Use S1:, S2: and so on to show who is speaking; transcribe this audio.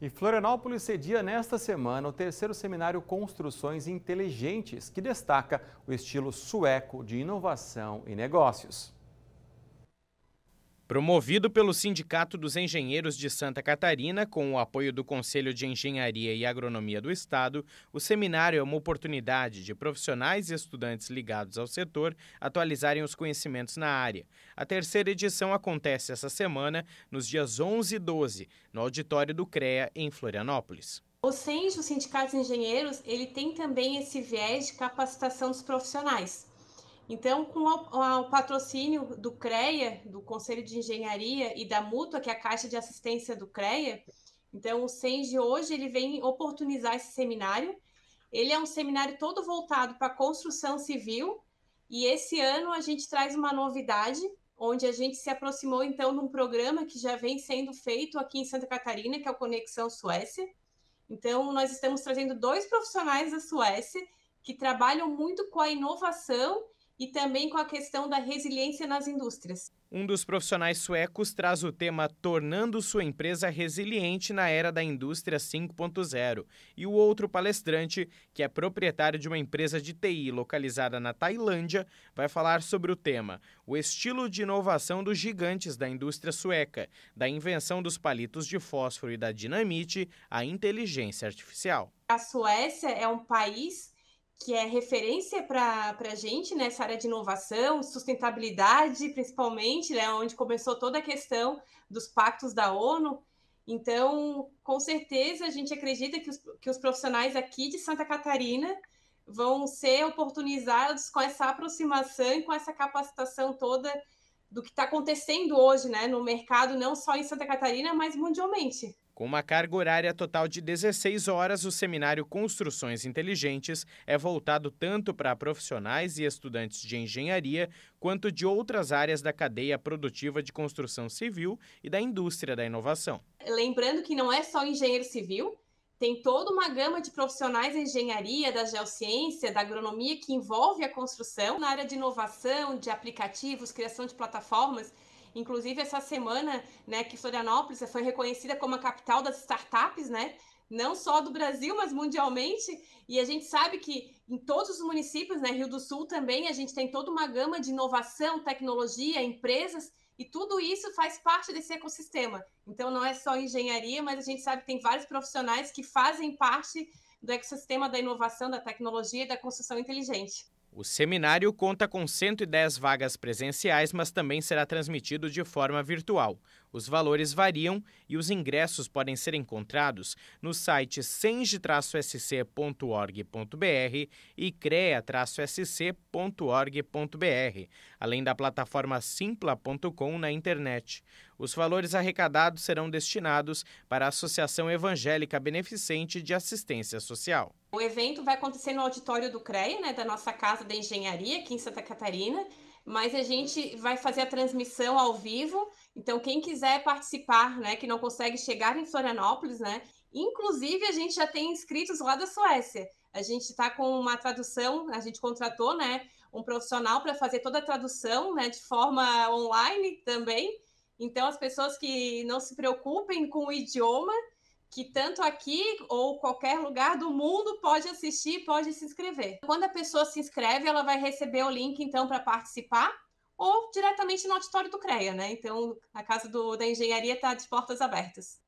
S1: E Florianópolis cedia nesta semana o terceiro seminário Construções Inteligentes, que destaca o estilo sueco de inovação e negócios. Promovido pelo Sindicato dos Engenheiros de Santa Catarina, com o apoio do Conselho de Engenharia e Agronomia do Estado, o seminário é uma oportunidade de profissionais e estudantes ligados ao setor atualizarem os conhecimentos na área. A terceira edição acontece essa semana, nos dias 11 e 12, no auditório do CREA, em Florianópolis.
S2: O SENJ, o Sindicato dos Engenheiros, ele tem também esse viés de capacitação dos profissionais. Então, com o, patrocínio do CREA, do Conselho de Engenharia e da Mútua, que é a Caixa de Assistência do CREA, então o SENGE hoje ele vem oportunizar esse seminário. Ele é um seminário todo voltado para a construção civil e esse ano a gente traz uma novidade, onde a gente se aproximou então de um programa que já vem sendo feito aqui em Santa Catarina, que é o Conexão Suécia. Então, nós estamos trazendo dois profissionais da Suécia que trabalham muito com a inovação e também com a questão da resiliência nas indústrias.
S1: Um dos profissionais suecos traz o tema Tornando sua empresa resiliente na era da indústria 5.0, e o outro palestrante, que é proprietário de uma empresa de TI localizada na Tailândia, vai falar sobre o tema O estilo de inovação dos gigantes da indústria sueca, da invenção dos palitos de fósforo e da dinamite à inteligência artificial.
S2: A Suécia é um país que é referência para a gente nessa né, área de inovação, sustentabilidade, principalmente, né, onde começou toda a questão dos pactos da ONU. Então, com certeza, a gente acredita que os, que os profissionais aqui de Santa Catarina vão ser oportunizados com essa aproximação e com essa capacitação toda do que está acontecendo hoje né, no mercado, não só em Santa Catarina, mas mundialmente.
S1: Com uma carga horária total de 16 horas, o seminário Construções Inteligentes é voltado tanto para profissionais e estudantes de engenharia, quanto de outras áreas da cadeia produtiva de construção civil e da indústria da inovação.
S2: Lembrando que não é só engenheiro civil, tem toda uma gama de profissionais da engenharia, da geociência, da agronomia que envolve a construção, na área de inovação, de aplicativos, criação de plataformas. Inclusive, essa semana, né, que Florianópolis foi reconhecida como a capital das startups, né? Não só do Brasil, mas mundialmente. E a gente sabe que em todos os municípios, né, Rio do Sul também, a gente tem toda uma gama de inovação, tecnologia, empresas, e tudo isso faz parte desse ecossistema. Então, não é só engenharia, mas a gente sabe que tem vários profissionais que fazem parte do ecossistema da inovação, da tecnologia e da construção inteligente.
S1: O seminário conta com 110 vagas presenciais, mas também será transmitido de forma virtual. Os valores variam e os ingressos podem ser encontrados no site senge-sc.org.br e crea-sc.org.br, além da plataforma simpla.com na internet. Os valores arrecadados serão destinados para a Associação Evangélica Beneficente de Assistência Social.
S2: O evento vai acontecer no auditório do CREA, né, da nossa casa Sindicato da Engenharia aqui em Santa Catarina, mas a gente vai fazer a transmissão ao vivo. Então, quem quiser participar, né, que não consegue chegar em Florianópolis, né? Inclusive, a gente já tem inscritos lá da Suécia. A gente está com uma tradução, a gente contratou, né, um profissional para fazer toda a tradução, né, de forma online também. Então, as pessoas que não se preocupem com o idioma, que tanto aqui ou qualquer lugar do mundo pode assistir, pode se inscrever. Quando a pessoa se inscreve, ela vai receber o link então para participar ou diretamente no auditório do CREA, né? Então, a casa do, da engenharia está de portas abertas.